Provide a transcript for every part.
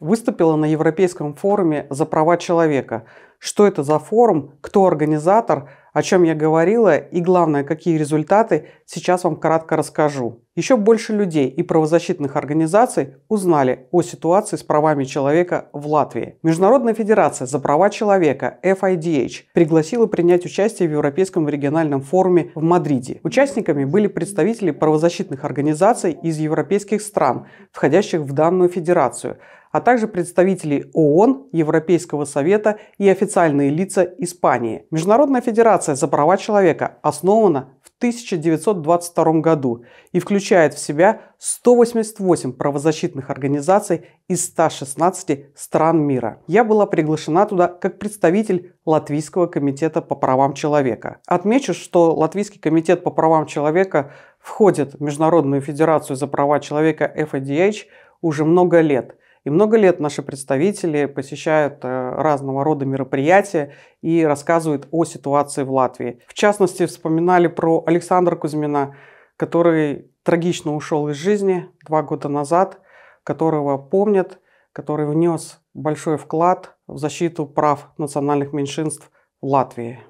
выступила на Европейском форуме за права человека. Что это за форум, кто организатор, о чем я говорила и главное, какие результаты, сейчас вам кратко расскажу. Еще больше людей и правозащитных организаций узнали о ситуации с правами человека в Латвии. Международная федерация за права человека FIDH пригласила принять участие в Европейском региональном форуме в Мадриде. Участниками были представители правозащитных организаций из европейских стран, входящих в данную федерацию – а также представители ООН, Европейского совета и официальные лица Испании. Международная федерация за права человека основана в 1922 году и включает в себя 188 правозащитных организаций из 116 стран мира. Я была приглашена туда как представитель Латвийского комитета по правам человека. Отмечу, что Латвийский комитет по правам человека входит в Международную федерацию за права человека FADH уже много лет – и много лет наши представители посещают э, разного рода мероприятия и рассказывают о ситуации в Латвии. В частности, вспоминали про Александра Кузьмина, который трагично ушел из жизни два года назад, которого помнят, который внес большой вклад в защиту прав национальных меньшинств в Латвии.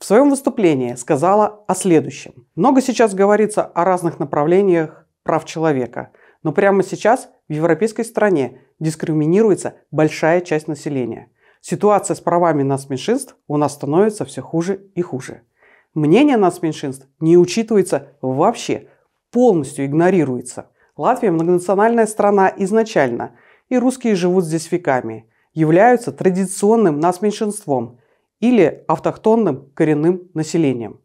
В своем выступлении сказала о следующем. Много сейчас говорится о разных направлениях прав человека – но прямо сейчас в европейской стране дискриминируется большая часть населения. Ситуация с правами нас меньшинств у нас становится все хуже и хуже. Мнение нас меньшинств не учитывается вообще, полностью игнорируется. Латвия многонациональная страна изначально, и русские живут здесь веками, являются традиционным нас меньшинством или автохтонным коренным населением.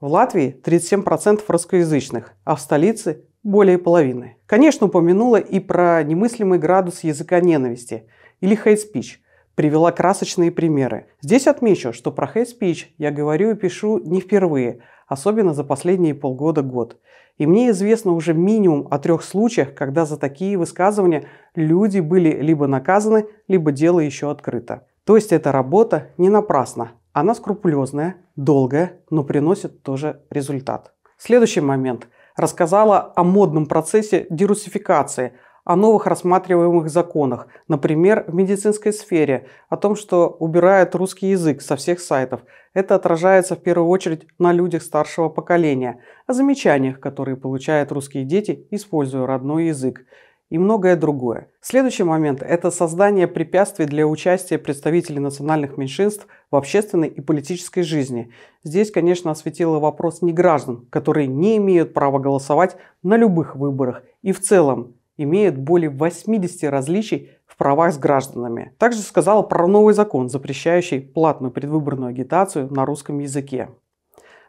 В Латвии 37% русскоязычных, а в столице более половины. Конечно, упомянула и про немыслимый градус языка ненависти или hate speech. Привела красочные примеры. Здесь отмечу, что про hate speech я говорю и пишу не впервые, особенно за последние полгода-год. И мне известно уже минимум о трех случаях, когда за такие высказывания люди были либо наказаны, либо дело еще открыто. То есть эта работа не напрасна. Она скрупулезная, долгая, но приносит тоже результат. Следующий момент – рассказала о модном процессе дерусификации, о новых рассматриваемых законах, например, в медицинской сфере, о том, что убирают русский язык со всех сайтов. Это отражается в первую очередь на людях старшего поколения, о замечаниях, которые получают русские дети, используя родной язык и многое другое. Следующий момент – это создание препятствий для участия представителей национальных меньшинств в общественной и политической жизни. Здесь, конечно, осветила вопрос неграждан, которые не имеют права голосовать на любых выборах и в целом имеют более 80 различий в правах с гражданами. Также сказала про новый закон, запрещающий платную предвыборную агитацию на русском языке.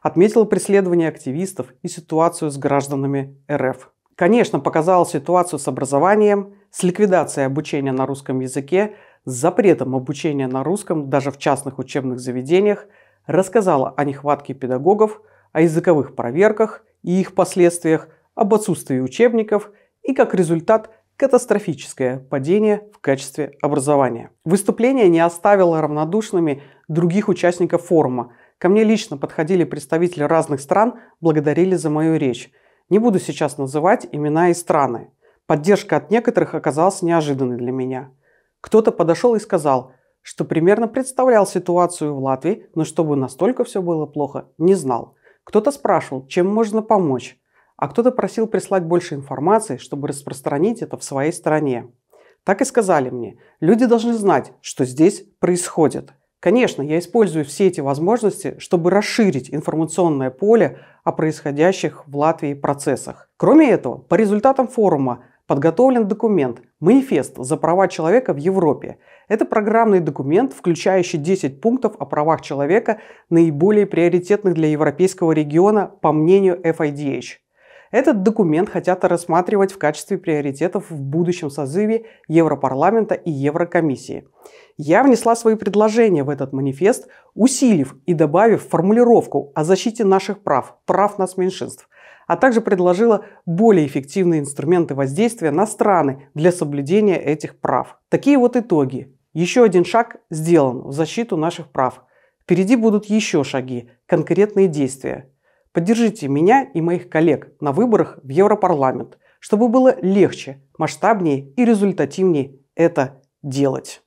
Отметила преследование активистов и ситуацию с гражданами РФ. Конечно, показал ситуацию с образованием, с ликвидацией обучения на русском языке, с запретом обучения на русском даже в частных учебных заведениях, рассказала о нехватке педагогов, о языковых проверках и их последствиях, об отсутствии учебников и, как результат, катастрофическое падение в качестве образования. Выступление не оставило равнодушными других участников форума. Ко мне лично подходили представители разных стран, благодарили за мою речь. Не буду сейчас называть имена и страны. Поддержка от некоторых оказалась неожиданной для меня. Кто-то подошел и сказал, что примерно представлял ситуацию в Латвии, но чтобы настолько все было плохо, не знал. Кто-то спрашивал, чем можно помочь, а кто-то просил прислать больше информации, чтобы распространить это в своей стране. Так и сказали мне, люди должны знать, что здесь происходит – Конечно, я использую все эти возможности, чтобы расширить информационное поле о происходящих в Латвии процессах. Кроме этого, по результатам форума подготовлен документ «Манифест за права человека в Европе». Это программный документ, включающий 10 пунктов о правах человека, наиболее приоритетных для европейского региона, по мнению FIDH. Этот документ хотят рассматривать в качестве приоритетов в будущем созыве Европарламента и Еврокомиссии. Я внесла свои предложения в этот манифест, усилив и добавив формулировку о защите наших прав, прав нас меньшинств, а также предложила более эффективные инструменты воздействия на страны для соблюдения этих прав. Такие вот итоги. Еще один шаг сделан в защиту наших прав. Впереди будут еще шаги, конкретные действия. Поддержите меня и моих коллег на выборах в Европарламент, чтобы было легче, масштабнее и результативнее это делать.